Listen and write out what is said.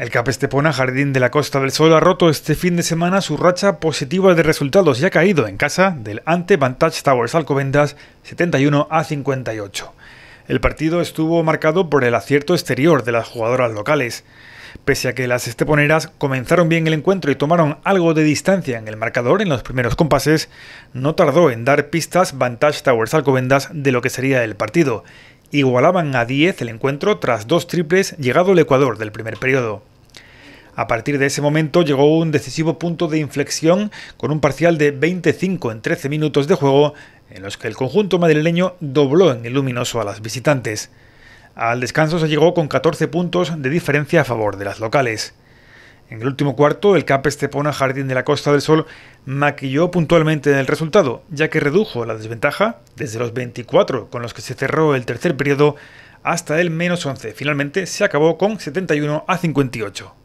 El Estepona Jardín de la Costa del Sol ha roto este fin de semana su racha positiva de resultados y ha caído en casa del ante Vantage Towers Alcobendas 71 a 58. El partido estuvo marcado por el acierto exterior de las jugadoras locales. Pese a que las esteponeras comenzaron bien el encuentro y tomaron algo de distancia en el marcador en los primeros compases, no tardó en dar pistas Vantage Towers Alcobendas de lo que sería el partido. Igualaban a 10 el encuentro tras dos triples llegado el Ecuador del primer periodo. A partir de ese momento llegó un decisivo punto de inflexión con un parcial de 25 en 13 minutos de juego en los que el conjunto madrileño dobló en el luminoso a las visitantes. Al descanso se llegó con 14 puntos de diferencia a favor de las locales. En el último cuarto, el CAP Estepona Jardín de la Costa del Sol maquilló puntualmente el resultado, ya que redujo la desventaja desde los 24 con los que se cerró el tercer periodo hasta el menos 11. Finalmente se acabó con 71 a 58.